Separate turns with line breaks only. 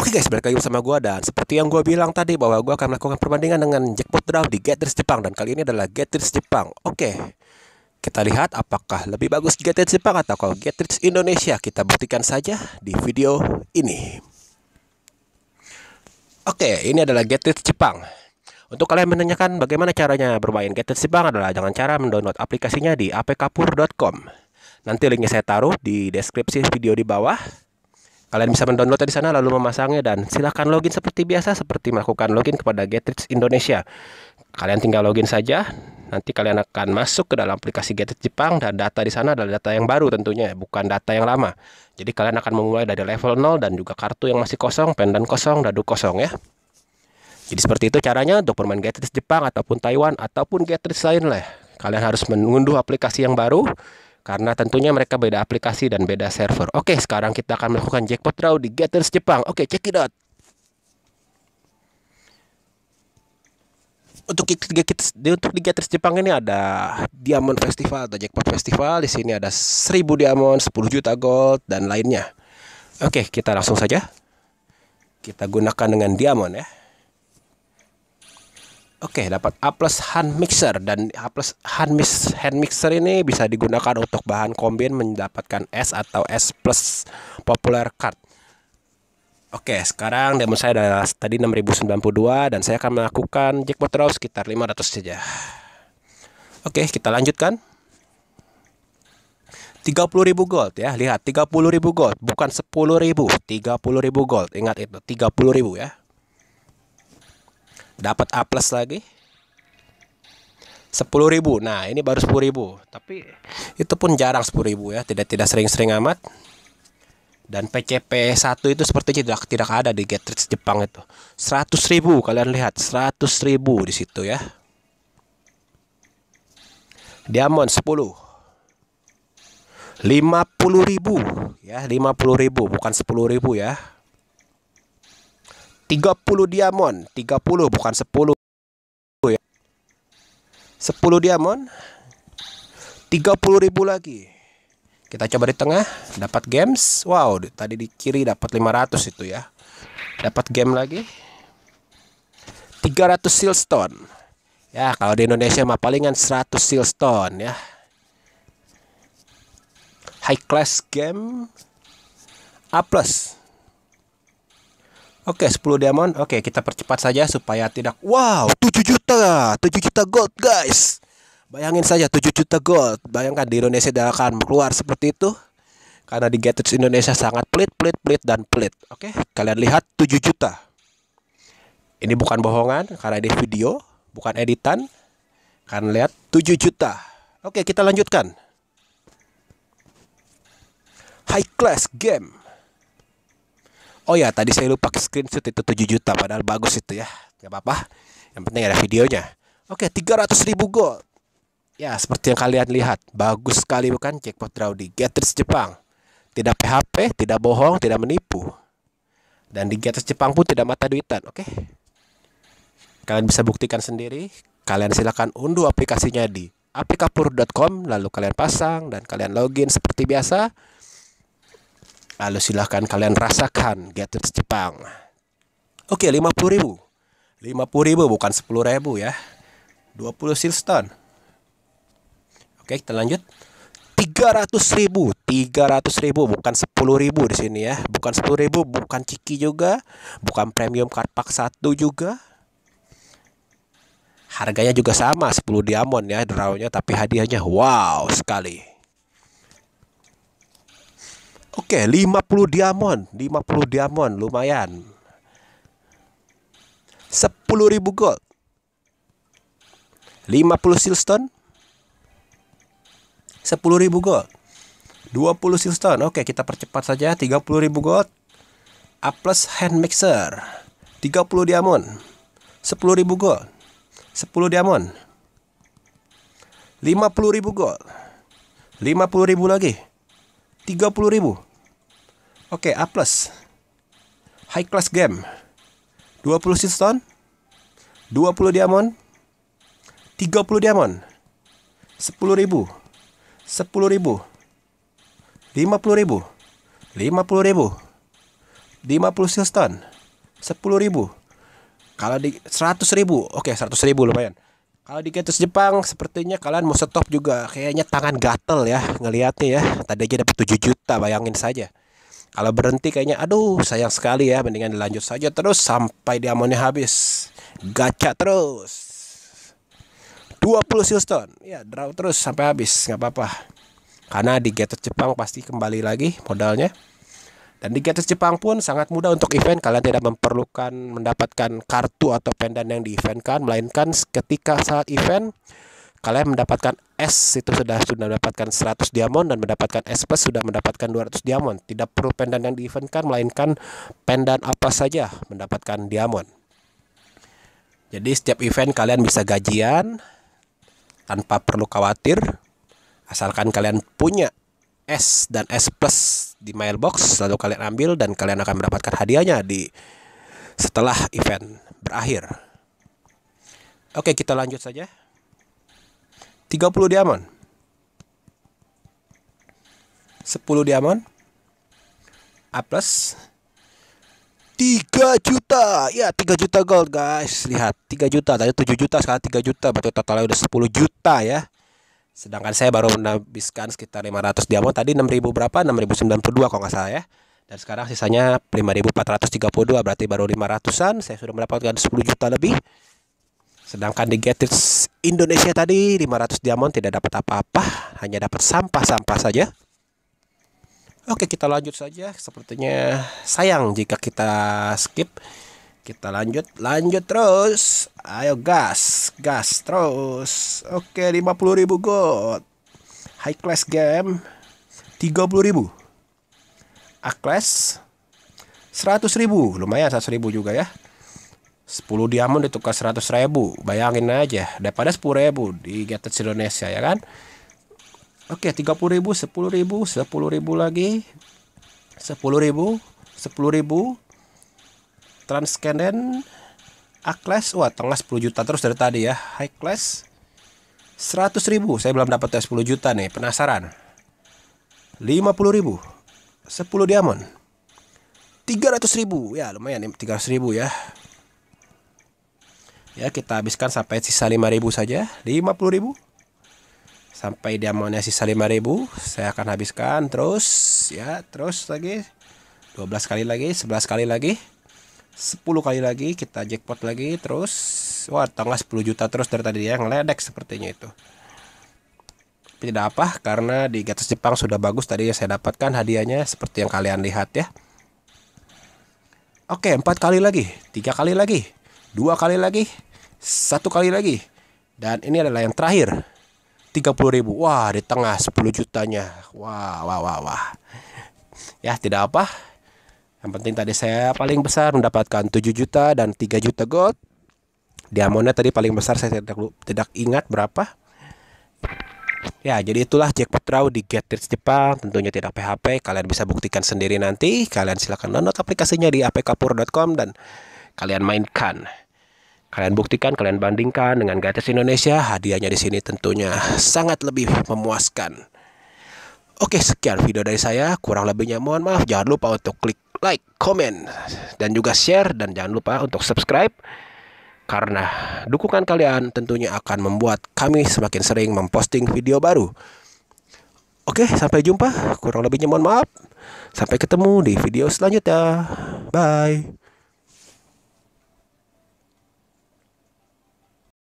Oke okay guys, balik lagi bersama gue dan seperti yang gue bilang tadi bahwa gue akan melakukan perbandingan dengan jackpot draw di Gators Jepang dan kali ini adalah Gators Jepang. Oke, okay. kita lihat apakah lebih bagus Gators Jepang atau kalau Gators Indonesia kita buktikan saja di video ini. Oke, okay, ini adalah Gators Jepang. Untuk kalian menanyakan bagaimana caranya bermain Gators Jepang adalah jangan cara mendownload aplikasinya di apkpur.com. Nanti linknya saya taruh di deskripsi video di bawah. Kalian bisa mendownload di sana lalu memasangnya dan silahkan login seperti biasa seperti melakukan login kepada Getrix Indonesia. Kalian tinggal login saja, nanti kalian akan masuk ke dalam aplikasi Getrix Jepang dan data di sana adalah data yang baru tentunya, bukan data yang lama. Jadi kalian akan memulai dari level 0 dan juga kartu yang masih kosong, pendan kosong, dadu kosong ya. Jadi seperti itu caranya untuk bermain Getrix Jepang ataupun Taiwan ataupun Getrix lain lah. Kalian harus mengunduh aplikasi yang baru karena tentunya mereka beda aplikasi dan beda server. Oke, sekarang kita akan melakukan jackpot draw di Gators Jepang. Oke, cekidot. it out. Untuk untuk di Gators Jepang ini ada Diamond Festival atau Jackpot Festival. Di sini ada 1000 diamond, 10 juta gold dan lainnya. Oke, kita langsung saja. Kita gunakan dengan diamond ya. Oke, okay, dapat A plus hand mixer dan A plus hand, mix, hand mixer ini bisa digunakan untuk bahan kombin mendapatkan S atau S plus popular card. Oke, okay, sekarang demo saya adalah tadi 6092 dan saya akan melakukan jackpot draw sekitar 500 saja. Oke, okay, kita lanjutkan. 30.000 gold ya. Lihat 30.000 gold, bukan 10.000, 30.000 gold. Ingat itu 30.000 ya dapat A plus lagi 10.000 nah ini baru 10.000 tapi itu pun jarang 10.000 ya tidak tidak sering-sering amat dan PCP 1 itu seperti tidak tidak ada di Getrich Jepang itu 100.000 kalian lihat 100.000 di situ ya Diamond 10 50.000 ya 50.000 bukan 10.000 ya 30 diamond 30 bukan 10 ya 10 diamond 30 ribu lagi kita coba di tengah dapat games wow tadi di kiri dapat 500 itu ya dapat game lagi 300 silstone ya kalau di Indonesia mah palingan 100 silstone ya high class game A plus Oke, okay, 10 diamond. Oke, kita percepat saja supaya tidak wow, 7 juta. 7 juta gold, guys. Bayangin saja 7 juta gold. Bayangkan di Indonesia tidak akan keluar seperti itu. Karena di Gatorade Indonesia sangat pelit, pelit, pelit dan pelit. Oke, kalian lihat 7 juta. Ini bukan bohongan karena ini video, bukan editan. Kalian lihat 7 juta. Oke, kita lanjutkan. High class game. Oh ya tadi saya lupa screenshot itu 7 juta padahal bagus itu ya. nggak apa-apa. Yang penting ada videonya. Oke, 300 ribu gold. Ya, seperti yang kalian lihat, bagus sekali bukan jackpot draw di Getrich Jepang. Tidak PHP, tidak bohong, tidak menipu. Dan di Getrich Jepang pun tidak mata duitan, oke? Kalian bisa buktikan sendiri. Kalian silakan unduh aplikasinya di apikapur.com lalu kalian pasang dan kalian login seperti biasa. Lalu silahkan kalian rasakan gadgets Jepang. Oke, lima puluh ribu. lima puluh ribu bukan sepuluh ribu ya. 20 silston. Oke, okay, kita lanjut. 300 ribu, 300 ribu bukan sepuluh ribu di sini ya. Bukan sepuluh ribu, bukan ciki juga, bukan premium karpak satu juga. Harganya juga sama, 10 diamond ya drawnya tapi hadiahnya wow sekali. Oke, 50 diamond, 50 diamond lumayan. 10.000 gold. 50 silstone. 10.000 gold. 20 silstone. Oke, kita percepat saja 30.000 gold. A plus hand mixer. 30 diamond. 10.000 gold. 10 diamond. 50.000 gold. 50.000 lagi. 30 ribu Oke okay, A plus High class game 20 silstone 20 diamond 30 diamond 10 ribu 10 ribu 50 ribu 50 ribu 50 silstone 10 ribu kalau di 100 ribu oke okay, 100 ribu lumayan kalau di Getus Jepang sepertinya kalian mau stop juga. Kayaknya tangan gatel ya ngelihatnya ya. Tadi aja dapat 7 juta, bayangin saja. Kalau berhenti kayaknya aduh sayang sekali ya, mendingan dilanjut saja terus sampai diamonnya habis. Gacha terus. 20 silstone. Ya, draw terus sampai habis, nggak apa-apa. Karena di Getus Jepang pasti kembali lagi modalnya. Dan di Gates Jepang pun sangat mudah untuk event, kalian tidak memerlukan mendapatkan kartu atau pendan yang di eventkan, melainkan ketika saat event kalian mendapatkan S itu sudah sudah mendapatkan 100 diamond dan mendapatkan S plus sudah mendapatkan 200 diamond. Tidak perlu pendan yang di eventkan, melainkan pendan apa saja mendapatkan diamond. Jadi setiap event kalian bisa gajian tanpa perlu khawatir asalkan kalian punya S dan S plus di mailbox lalu kalian ambil dan kalian akan mendapatkan hadiahnya di setelah event berakhir. Oke, kita lanjut saja. 30 diamond. 10 diamond. A plus 3 juta. Ya, 3 juta gold, guys. Lihat, 3 juta. Tadi 7 juta, sekarang 3 juta. Berarti totalnya udah 10 juta ya sedangkan saya baru menabiskan sekitar 500 diamond tadi 6000 berapa 6092 kalau nggak salah ya dan sekarang sisanya 5432 berarti baru 500an saya sudah mendapatkan 10 juta lebih sedangkan di Getrich Indonesia tadi 500 diamond tidak dapat apa-apa hanya dapat sampah-sampah saja Oke kita lanjut saja sepertinya sayang jika kita skip kita lanjut, lanjut terus. Ayo gas, gas terus. Oke, 50.000 gold. High class game 30.000. A class 100.000. Lumayan 100.000 juga ya. 10 diamond ditukar 100.000. Bayangin aja daripada 10.000 di Gatot Indonesia ya kan. Oke, 30.000, 10.000, 10.000 lagi. 10.000, 10.000, Transcendent A class wah tengah 10 juta terus dari tadi ya high class 100 ribu saya belum dapat 10 juta nih penasaran 50 ribu 10 diamond 300 ribu ya lumayan nih 300 ribu ya ya kita habiskan sampai sisa 5000 saja 50 ribu sampai diamondnya sisa 5000 saya akan habiskan terus ya terus lagi 12 kali lagi 11 kali lagi 10 kali lagi kita jackpot lagi terus wah tanggal 10 juta terus dari tadi yang ledek sepertinya itu tidak apa karena di Gatos Jepang sudah bagus tadi ya, saya dapatkan hadiahnya seperti yang kalian lihat ya Oke empat kali lagi tiga kali lagi dua kali lagi satu kali lagi dan ini adalah yang terakhir 30 ribu Wah di tengah 10 jutanya Wah wah wah wah Ya tidak apa yang penting tadi saya paling besar mendapatkan 7 juta dan 3 juta gold. Diamonnya tadi paling besar saya tidak tidak ingat berapa. Ya, jadi itulah jackpot draw di Rich Jepang, tentunya tidak PHP. Kalian bisa buktikan sendiri nanti. Kalian silakan download aplikasinya di apkpur.com dan kalian mainkan. Kalian buktikan, kalian bandingkan dengan gratis Indonesia. Hadiahnya di sini tentunya sangat lebih memuaskan. Oke, sekian video dari saya. Kurang lebihnya mohon maaf. Jangan lupa untuk klik like, komen, dan juga share. Dan jangan lupa untuk subscribe. Karena dukungan kalian tentunya akan membuat kami semakin sering memposting video baru. Oke, sampai jumpa. Kurang lebihnya mohon maaf. Sampai ketemu di video selanjutnya. Bye.